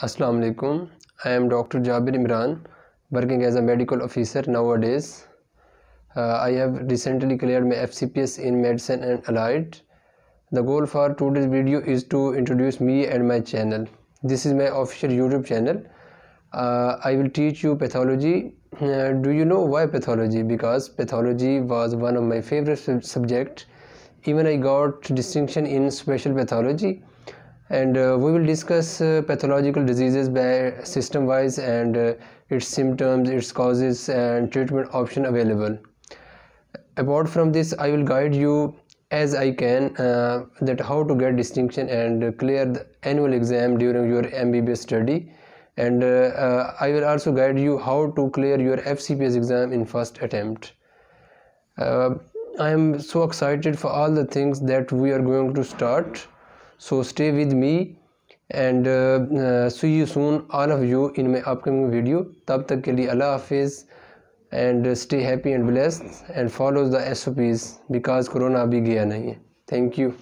Assalamu alaikum. I am Dr. Jabir Imran, working as a medical officer nowadays. Uh, I have recently cleared my FCPS in medicine and allied. The goal for today's video is to introduce me and my channel. This is my official YouTube channel. Uh, I will teach you pathology. Uh, do you know why pathology? Because pathology was one of my favorite sub subject. Even I got distinction in special pathology and uh, we will discuss uh, pathological diseases by system wise and uh, its symptoms its causes and treatment option available apart from this i will guide you as i can uh, that how to get distinction and clear the annual exam during your mbbs study and uh, uh, i will also guide you how to clear your fcps exam in first attempt i am so excited for all the things that we are going to start so stay with me and see you soon all of you in my upcoming video तब तक के लिए अल्लाह हाफिज़ and stay happy and blessed and follows the S O Ps because corona अभी गया नहीं है थैंक यू